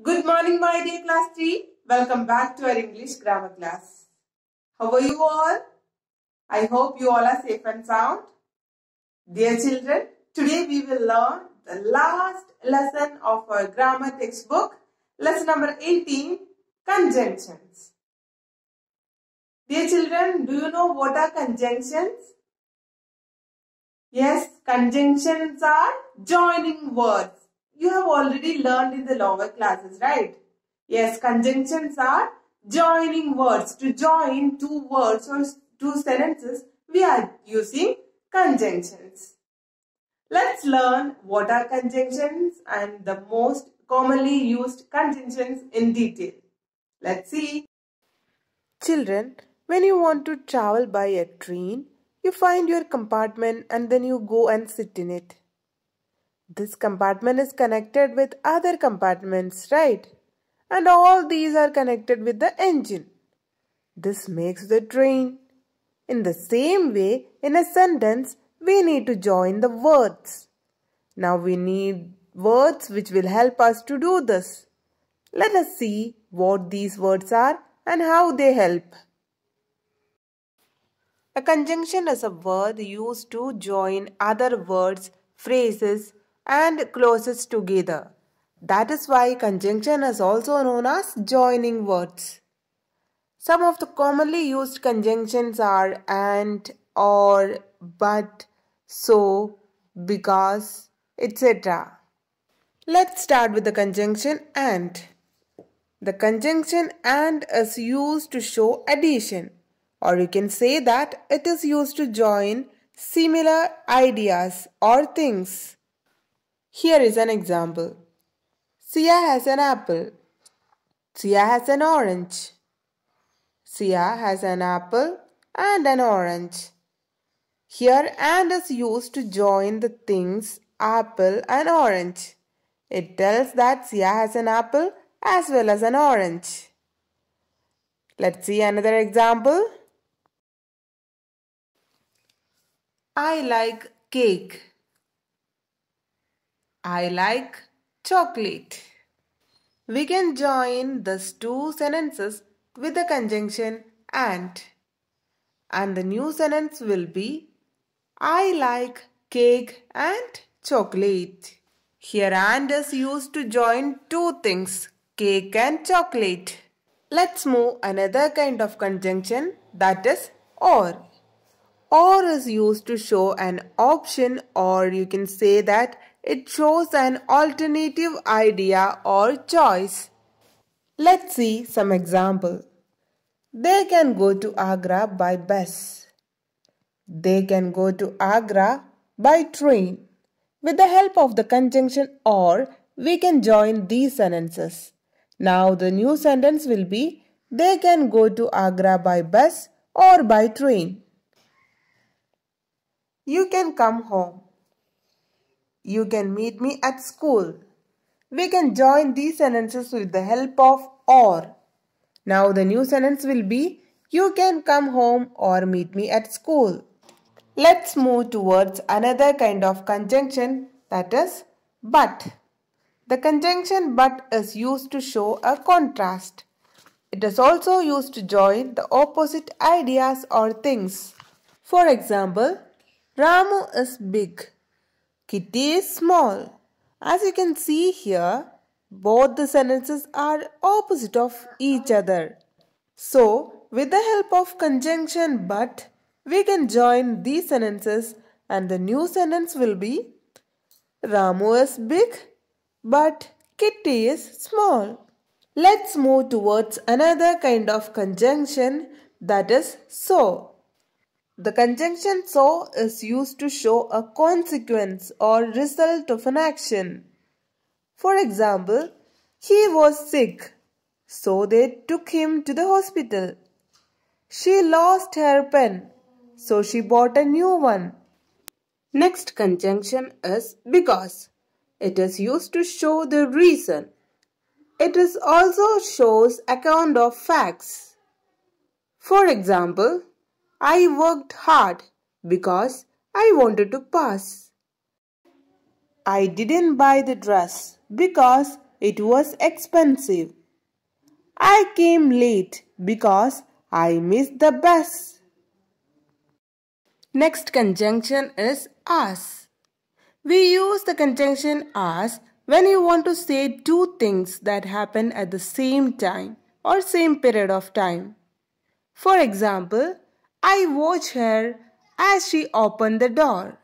Good morning, my dear class 3. Welcome back to our English grammar class. How are you all? I hope you all are safe and sound. Dear children, today we will learn the last lesson of our grammar textbook, lesson number 18, conjunctions. Dear children, do you know what are conjunctions? Yes, conjunctions are joining words you have already learned in the lower classes, right? Yes, conjunctions are joining words. To join two words or two sentences, we are using conjunctions. Let's learn what are conjunctions and the most commonly used conjunctions in detail. Let's see. Children, when you want to travel by a train, you find your compartment and then you go and sit in it. This compartment is connected with other compartments, right? And all these are connected with the engine. This makes the train. In the same way, in a sentence, we need to join the words. Now we need words which will help us to do this. Let us see what these words are and how they help. A conjunction is a word used to join other words, phrases and closes together. That is why conjunction is also known as joining words. Some of the commonly used conjunctions are and, or, but, so, because, etc. Let's start with the conjunction and. The conjunction and is used to show addition or you can say that it is used to join similar ideas or things. Here is an example. Sia has an apple. Sia has an orange. Sia has an apple and an orange. Here and is used to join the things apple and orange. It tells that Sia has an apple as well as an orange. Let's see another example. I like cake. I like chocolate. We can join these two sentences with the conjunction and. And the new sentence will be I like cake and chocolate. Here and is used to join two things, cake and chocolate. Let's move another kind of conjunction that is or. Or is used to show an option or you can say that it shows an alternative idea or choice. Let's see some example. They can go to Agra by bus. They can go to Agra by train. With the help of the conjunction or, we can join these sentences. Now the new sentence will be, they can go to Agra by bus or by train. You can come home. You can meet me at school. We can join these sentences with the help of or. Now the new sentence will be You can come home or meet me at school. Let's move towards another kind of conjunction that is but. The conjunction but is used to show a contrast. It is also used to join the opposite ideas or things. For example, Ramu is big. Kitty is small. As you can see here, both the sentences are opposite of each other. So, with the help of conjunction but, we can join these sentences and the new sentence will be Ramu is big but Kitty is small. Let's move towards another kind of conjunction that is so. The conjunction so is used to show a consequence or result of an action. For example, he was sick, so they took him to the hospital. She lost her pen, so she bought a new one. Next conjunction is because. It is used to show the reason. It is also shows account of facts. For example, I worked hard because I wanted to pass. I didn't buy the dress because it was expensive. I came late because I missed the bus. Next conjunction is as. We use the conjunction as when you want to say two things that happen at the same time or same period of time. For example, I watch her as she opened the door.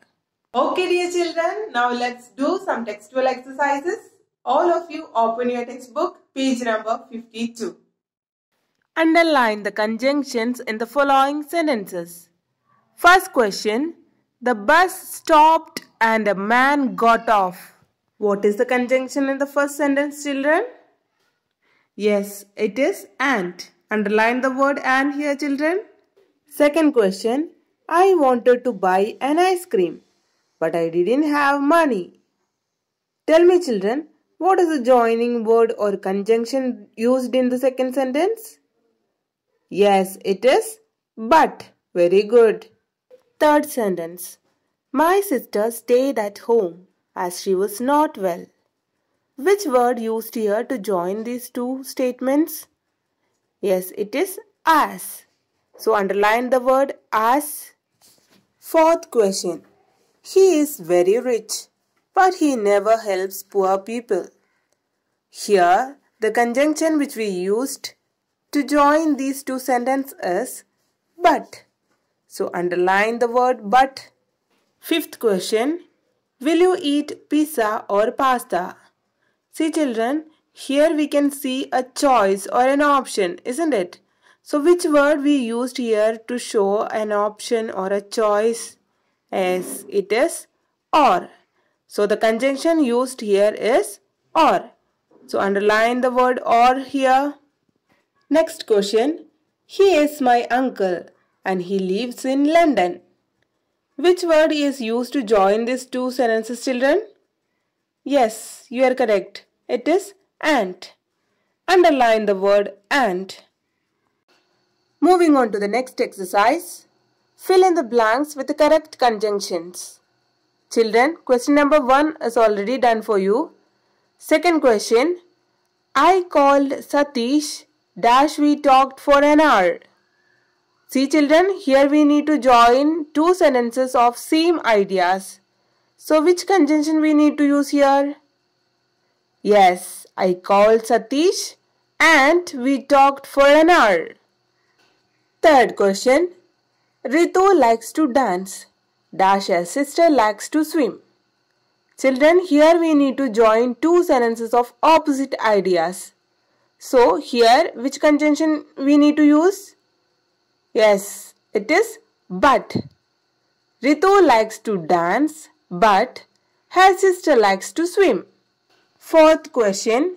Okay dear children, now let's do some textual exercises. All of you open your textbook, page number 52. Underline the conjunctions in the following sentences. First question, the bus stopped and a man got off. What is the conjunction in the first sentence children? Yes, it is and. Underline the word and here children. Second question I wanted to buy an ice cream, but I didn't have money. Tell me, children, what is the joining word or conjunction used in the second sentence? Yes, it is but. Very good. Third sentence My sister stayed at home as she was not well. Which word used here to join these two statements? Yes, it is as. So underline the word as. Fourth question. He is very rich, but he never helps poor people. Here, the conjunction which we used to join these two sentences is but. So underline the word but. Fifth question. Will you eat pizza or pasta? See children, here we can see a choice or an option, isn't it? So which word we used here to show an option or a choice as it is or. So the conjunction used here is or. So underline the word or here. Next question. He is my uncle and he lives in London. Which word is used to join these two sentences children? Yes, you are correct. It is and. Underline the word and. Moving on to the next exercise. Fill in the blanks with the correct conjunctions. Children, question number 1 is already done for you. Second question. I called Satish dash we talked for an hour. See children, here we need to join two sentences of same ideas. So which conjunction we need to use here? Yes, I called Satish and we talked for an hour. Third question. Ritu likes to dance. Dasha's sister likes to swim. Children, here we need to join two sentences of opposite ideas. So, here which conjunction we need to use? Yes, it is but. Ritu likes to dance but her sister likes to swim. Fourth question.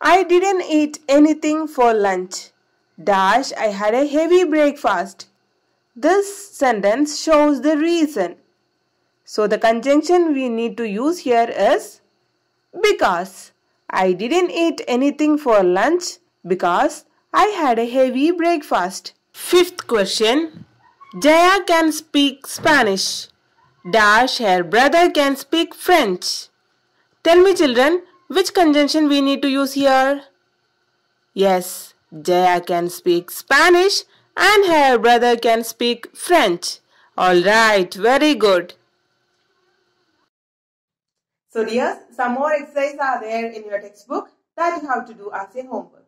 I didn't eat anything for lunch. Dash, I had a heavy breakfast. This sentence shows the reason. So the conjunction we need to use here is because. I didn't eat anything for lunch because I had a heavy breakfast. Fifth question. Jaya can speak Spanish. Dash, her brother can speak French. Tell me children, which conjunction we need to use here? Yes, Jaya can speak Spanish and her brother can speak French. Alright, very good. So dear, some more exercises are there in your textbook that you have to do as a homework.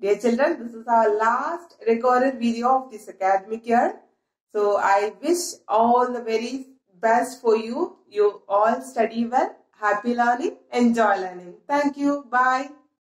Dear children, this is our last recorded video of this academic year. So I wish all the very best for you. You all study well. Happy learning. Enjoy learning. Thank you. Bye.